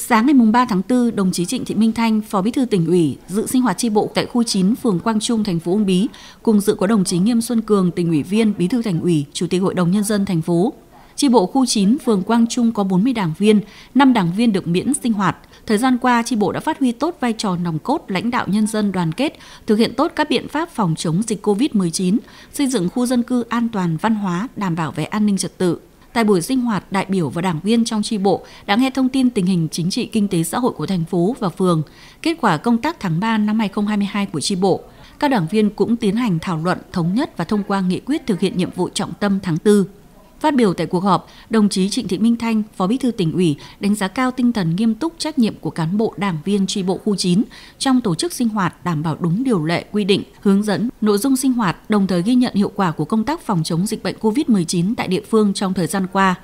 Sáng ngày 3 tháng 4, đồng chí Trịnh Thị Minh Thanh, Phó Bí thư tỉnh ủy, dự sinh hoạt chi bộ tại khu 9, phường Quang Trung, thành phố Uông Bí, cùng dự có đồng chí Nghiêm Xuân Cường, tỉnh ủy viên, Bí thư thành ủy, Chủ tịch Hội đồng nhân dân thành phố. Chi bộ khu 9 phường Quang Trung có 40 đảng viên, 5 đảng viên được miễn sinh hoạt. Thời gian qua, chi bộ đã phát huy tốt vai trò nòng cốt lãnh đạo nhân dân đoàn kết, thực hiện tốt các biện pháp phòng chống dịch COVID-19, xây dựng khu dân cư an toàn văn hóa, đảm bảo về an ninh trật tự, Tại buổi sinh hoạt, đại biểu và đảng viên trong tri bộ đã nghe thông tin tình hình chính trị kinh tế xã hội của thành phố và phường, kết quả công tác tháng 3 năm 2022 của tri bộ. Các đảng viên cũng tiến hành thảo luận thống nhất và thông qua nghị quyết thực hiện nhiệm vụ trọng tâm tháng 4. Phát biểu tại cuộc họp, đồng chí Trịnh Thị Minh Thanh, Phó Bí thư tỉnh ủy đánh giá cao tinh thần nghiêm túc trách nhiệm của cán bộ đảng viên tri bộ khu 9 trong tổ chức sinh hoạt đảm bảo đúng điều lệ quy định, hướng dẫn, nội dung sinh hoạt, đồng thời ghi nhận hiệu quả của công tác phòng chống dịch bệnh COVID-19 tại địa phương trong thời gian qua.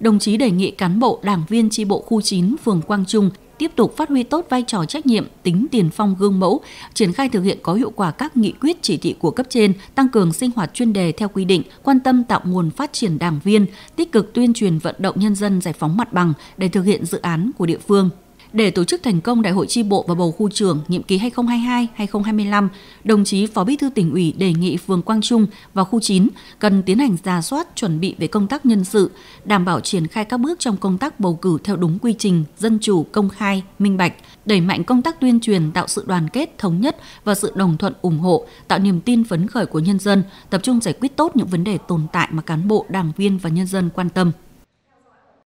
Đồng chí đề nghị cán bộ đảng viên tri bộ khu 9 phường Quang Trung tiếp tục phát huy tốt vai trò trách nhiệm, tính tiền phong gương mẫu, triển khai thực hiện có hiệu quả các nghị quyết chỉ thị của cấp trên, tăng cường sinh hoạt chuyên đề theo quy định, quan tâm tạo nguồn phát triển đảng viên, tích cực tuyên truyền vận động nhân dân giải phóng mặt bằng để thực hiện dự án của địa phương. Để tổ chức thành công Đại hội tri bộ và bầu khu trưởng nhiệm kỳ 2022-2025, đồng chí Phó Bí thư tỉnh ủy đề nghị phường Quang Trung và khu 9 cần tiến hành ra soát chuẩn bị về công tác nhân sự, đảm bảo triển khai các bước trong công tác bầu cử theo đúng quy trình, dân chủ, công khai, minh bạch, đẩy mạnh công tác tuyên truyền tạo sự đoàn kết, thống nhất và sự đồng thuận ủng hộ, tạo niềm tin phấn khởi của nhân dân, tập trung giải quyết tốt những vấn đề tồn tại mà cán bộ, đảng viên và nhân dân quan tâm.